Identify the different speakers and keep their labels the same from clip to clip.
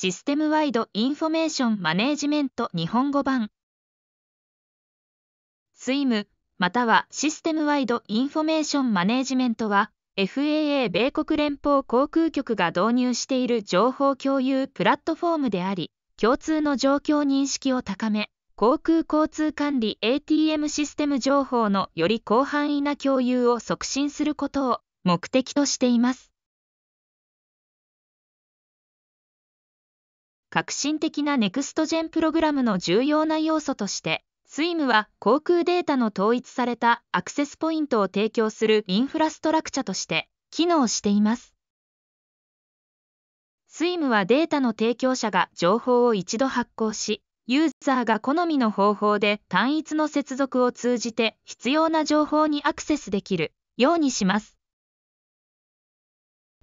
Speaker 1: システムワイドインフォメーションマネージメント日本語版スイムまたはシステムワイドインフォメーションマネージメントは FAA 米国連邦航空局が導入している情報共有プラットフォームであり共通の状況認識を高め航空交通管理 ATM システム情報のより広範囲な共有を促進することを目的としています。革新的なネクストジェンプログラムの重要な要素として、SWIM は航空データの統一されたアクセスポイントを提供するインフラストラクチャとして機能しています。SWIM はデータの提供者が情報を一度発行し、ユーザーが好みの方法で単一の接続を通じて必要な情報にアクセスできるようにします。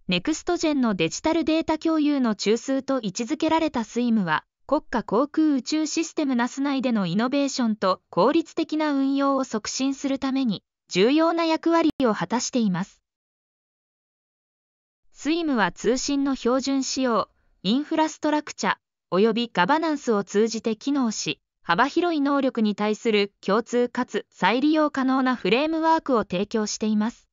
Speaker 1: ネクストジェンのデジタルデータ共有の中枢と位置づけられた SIM は、国家航空宇宙システムナス内でのイノベーションと効率的な運用を促進するために、重要な役割を果たしています。SIM は通信の標準仕様、インフラストラクチャ、およびガバナンスを通じて機能し、幅広い能力に対する共通かつ再利用可能なフレームワークを提供しています。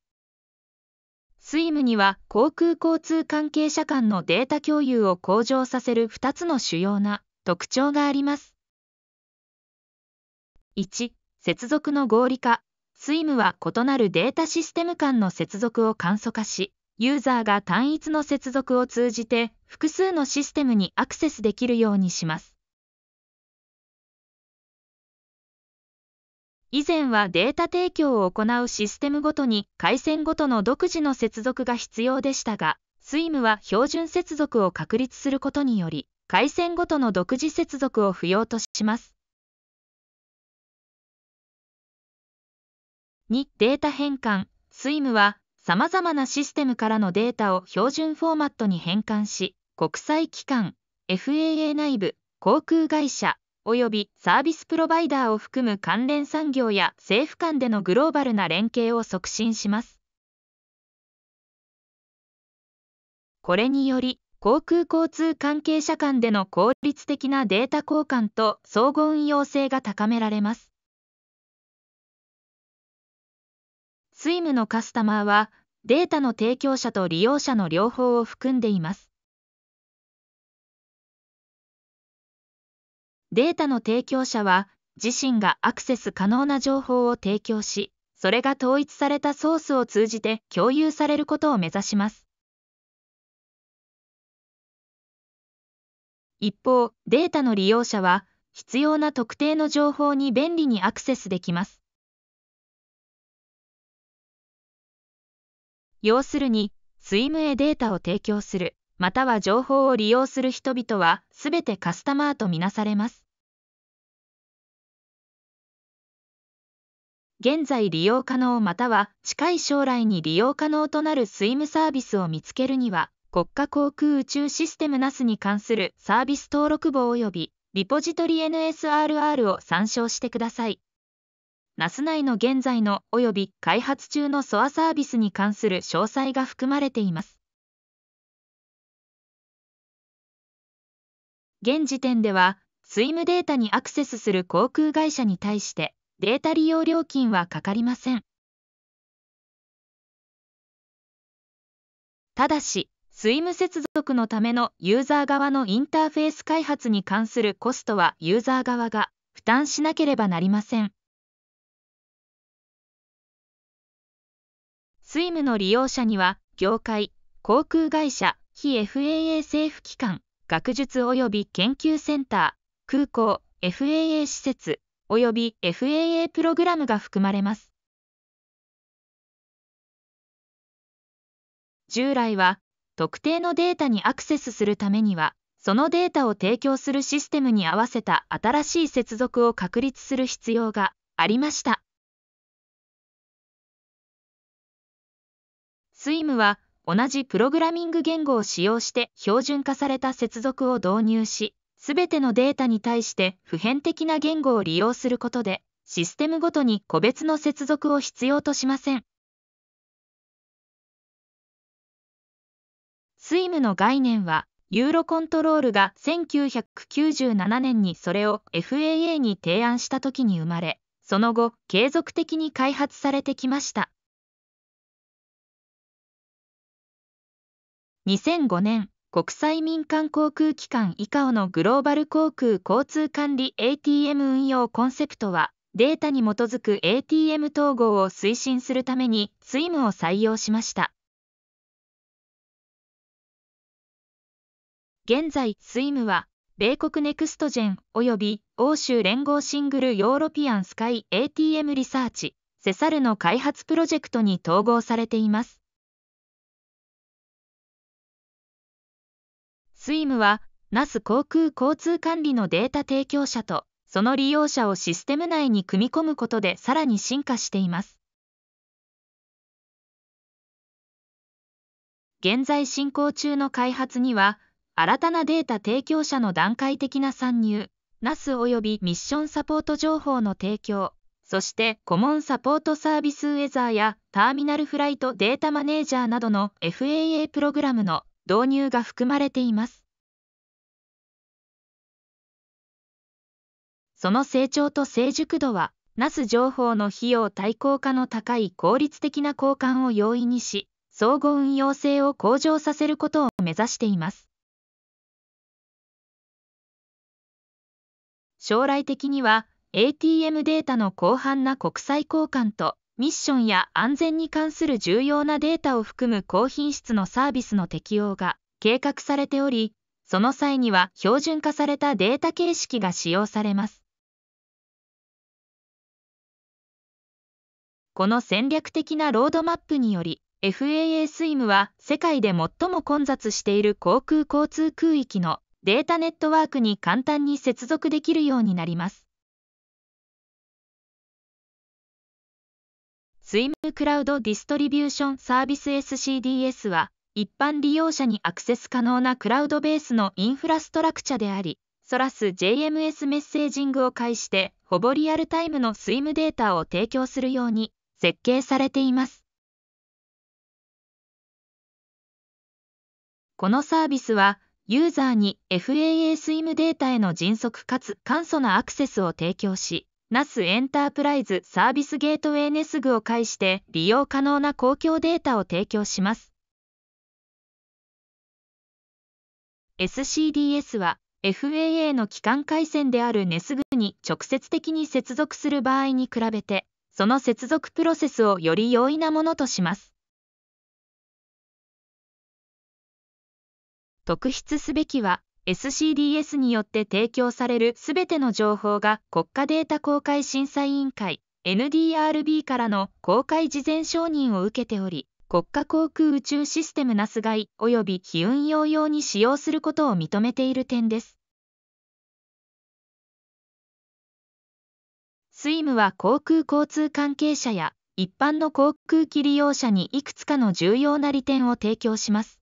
Speaker 1: SWIM には航空交通関係者間のデータ共有を向上させる2つの主要な特徴があります。1、接続の合理化。SWIM は異なるデータシステム間の接続を簡素化し、ユーザーが単一の接続を通じて複数のシステムにアクセスできるようにします。以前はデータ提供を行うシステムごとに回線ごとの独自の接続が必要でしたが、SIM は標準接続を確立することにより、回線ごとの独自接続を不要とします。2データ変換 SIM は様々なシステムからのデータを標準フォーマットに変換し、国際機関、FAA 内部、航空会社、及びサービスプロバイダーを含む関連産業や政府間でのグローバルな連携を促進します。これにより、航空交通関係者間での効率的なデータ交換と相互運用性が高められます。SIM のカスタマーは、データの提供者と利用者の両方を含んでいます。データの提供者は、自身がアクセス可能な情報を提供し、それが統一されたソースを通じて共有されることを目指します。一方、データの利用者は、必要な特定の情報に便利にアクセスできます。要するに、スイムへデータを提供する、または情報を利用する人々は、すべてカスタマーとみなされます。現在利用可能または近い将来に利用可能となる SIM サービスを見つけるには、国家航空宇宙システム NAS に関するサービス登録簿及びリポジトリ NSRR を参照してください。NAS 内の現在の及び開発中の SOA サービスに関する詳細が含まれています。現時点では、SIM データにアクセスする航空会社に対して、データ利用料金はかかりません。ただし、SWIM 接続のためのユーザー側のインターフェース開発に関するコストはユーザー側が負担しなければなりません。SWIM の利用者には、業界、航空会社、非 FAA 政府機関、学術及び研究センター、空港、FAA 施設、及び FAA プログラムが含まれます。従来は、特定のデータにアクセスするためには、そのデータを提供するシステムに合わせた新しい接続を確立する必要がありました。SIM は同じプログラミング言語を使用して標準化された接続を導入し、すべてのデータに対して普遍的な言語を利用することで、システムごとに個別の接続を必要としません。SIM の概念は、ユーロコントロールが1997年にそれを FAA に提案した時に生まれ、その後、継続的に開発されてきました。2005年、国際民間航空機関 ICAO のグローバル航空交通管理 ATM 運用コンセプトは、データに基づく ATM 統合を推進するために SIM を採用しました。現在、SIM は、米国ネクストジェンおよび欧州連合シングルヨーロピアンスカイ ATM リサーチ、セサルの開発プロジェクトに統合されています。SWIM は、那須航空交通管理のデータ提供者と、その利用者をシステム内に組み込むことでさらに進化しています。現在進行中の開発には、新たなデータ提供者の段階的な参入、ナスよびミッションサポート情報の提供、そしてコモンサポートサービスウェザーやターミナルフライトデータマネージャーなどの FAA プログラムの導入が含まれています。その成長と成熟度は、ナス情報の費用対効果の高い効率的な交換を容易にし、相互運用性を向上させることを目指しています。将来的には、ATM データの広範な国際交換とミッションや安全に関する重要なデータを含む高品質のサービスの適用が計画されており、その際には標準化されたデータ形式が使用されます。この戦略的なロードマップにより、FAA スイムは世界で最も混雑している航空交通空域のデータネットワークに簡単に接続できるようになります。スイムクラウドディストリビューションサービス SCDS は、一般利用者にアクセス可能なクラウドベースのインフラストラクチャであり、ソラス JMS メッセージングを介して、ほぼリアルタイムの SWIM データを提供するように設計されています。このサービスは、ユーザーに FAA SWIM データへの迅速かつ簡素なアクセスを提供し、ナスエンタープライズサービスゲートウェイネスグを介して利用可能な公共データを提供します。SCDS は FAA の機関回線であるネスグに直接的に接続する場合に比べて、その接続プロセスをより容易なものとします。特筆すべきは、SCDS によって提供されるすべての情報が国家データ公開審査委員会 NDRB からの公開事前承認を受けており、国家航空宇宙システムナスガイ及び非運用用に使用することを認めている点です。SWIM は航空交通関係者や一般の航空機利用者にいくつかの重要な利点を提供します。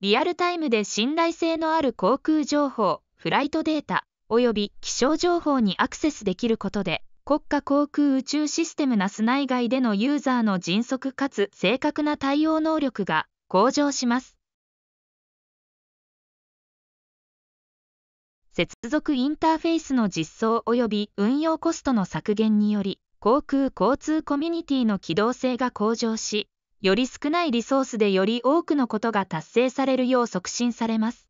Speaker 1: リアルタイムで信頼性のある航空情報、フライトデータ、および気象情報にアクセスできることで、国家航空宇宙システム NAS 内外でのユーザーの迅速かつ正確な対応能力が向上します。接続インターフェースの実装および運用コストの削減により、航空交通コミュニティの機動性が向上し、より少ないリソースでより多くのことが達成されるよう促進されます。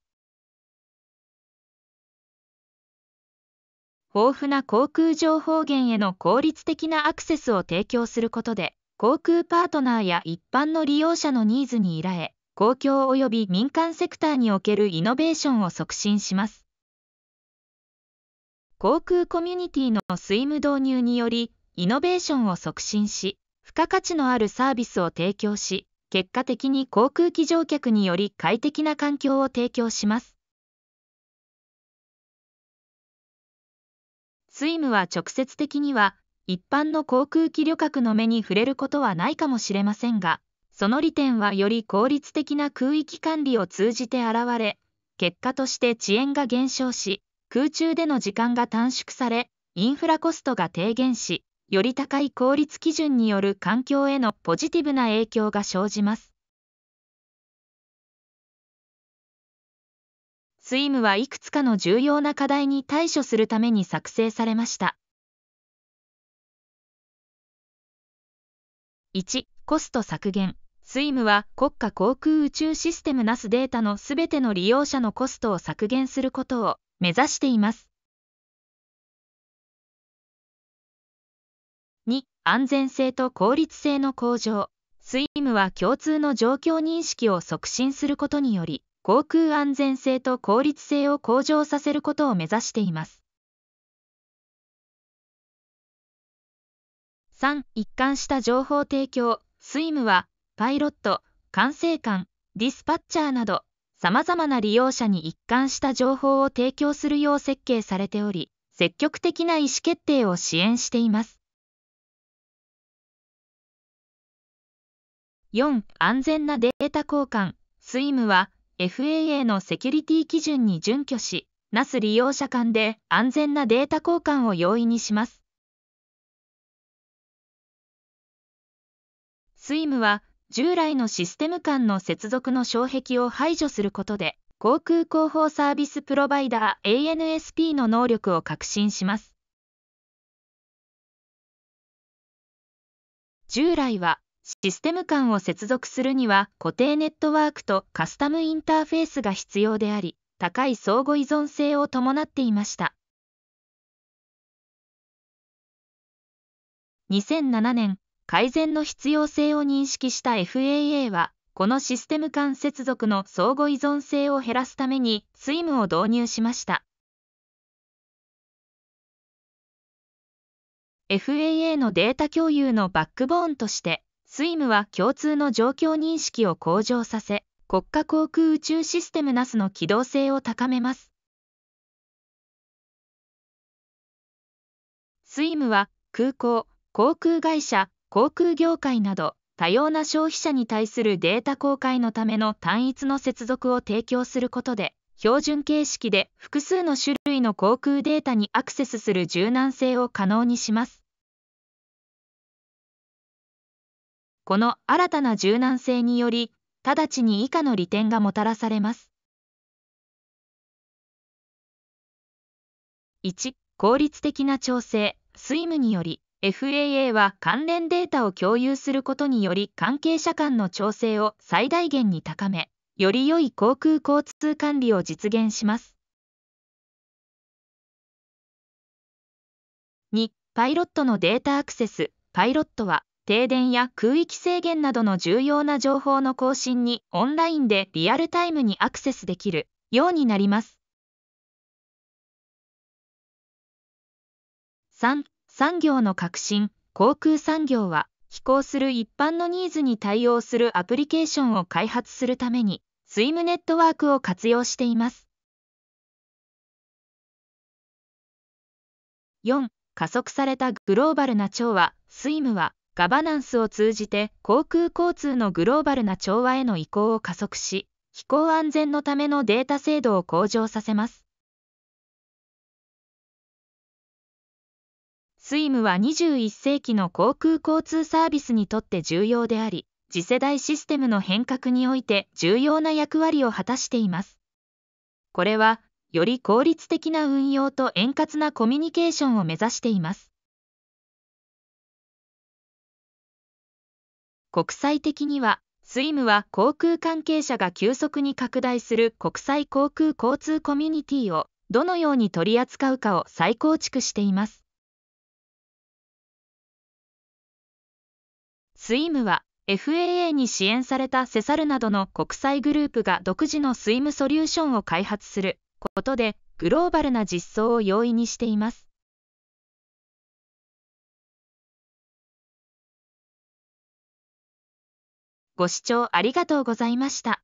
Speaker 1: 豊富な航空情報源への効率的なアクセスを提供することで、航空パートナーや一般の利用者のニーズに依頼、公共及び民間セクターにおけるイノベーションを促進します。航空コミュニティのスイム導入により、イノベーションを促進し、付加価値のあるサービスを提供し、結果的に航空機乗客により快適な環境を提供します。s イ i m は直接的には一般の航空機旅客の目に触れることはないかもしれませんが、その利点はより効率的な空域管理を通じて現れ、結果として遅延が減少し、空中での時間が短縮され、インフラコストが低減し、より高い効率基準による環境へのポジティブな影響が生じます。スイムはいくつかの重要な課題に対処するために作成されました。1、コスト削減。スイムは国家航空宇宙システムナスデータのすべての利用者のコストを削減することを目指しています。2、安全性と効率性の向上。スイムは共通の状況認識を促進することにより、航空安全性と効率性を向上させることを目指しています。3、一貫した情報提供。スイムは、パイロット、管制官、ディスパッチャーなど、さまざまな利用者に一貫した情報を提供するよう設計されており、積極的な意思決定を支援しています。4. 安全なデータ交換。SIM は FAA のセキュリティ基準に準拠し、NAS 利用者間で安全なデータ交換を容易にします。SIM は従来のシステム間の接続の障壁を排除することで、航空広報サービスプロバイダー ANSP の能力を革新します。従来はシステム間を接続するには固定ネットワークとカスタムインターフェースが必要であり、高い相互依存性を伴っていました。2007年、改善の必要性を認識した FAA は、このシステム間接続の相互依存性を減らすために SIM を導入しました。FAA のデータ共有のバックボーンとして、SWIM は共通の状況認識を向上させ、国家航空宇宙システム NAS の機動性を高めます。スイムは空港、航空会社、航空業界など多様な消費者に対するデータ公開のための単一の接続を提供することで、標準形式で複数の種類の航空データにアクセスする柔軟性を可能にします。この新たな柔軟性により、直ちに以下の利点がもたらされます。1、効率的な調整、s イ i m により、FAA は関連データを共有することにより関係者間の調整を最大限に高め、より良い航空交通管理を実現します。2、パイロットのデータアクセス、パイロットは停電や空域制限などの重要な情報の更新にオンラインでリアルタイムにアクセスできるようになります。3. 産業の革新航空産業は飛行する一般のニーズに対応するアプリケーションを開発するためにスイムネットワークを活用しています。4. 加速されたグローバルな調和、スイムはガバナンスを通じて航空交通のグローバルな調和への移行を加速し、飛行安全のためのデータ制度を向上させます。SIM は21世紀の航空交通サービスにとって重要であり、次世代システムの変革において重要な役割を果たしています。これは、より効率的な運用と円滑なコミュニケーションを目指しています。国際的には、スイムは航空関係者が急速に拡大する国際航空交通コミュニティをどのように取り扱うかを再構築しています。スイムは FAA に支援されたセサルなどの国際グループが独自のスイムソリューションを開発することでグローバルな実装を容易にしています。ご視聴ありがとうございました。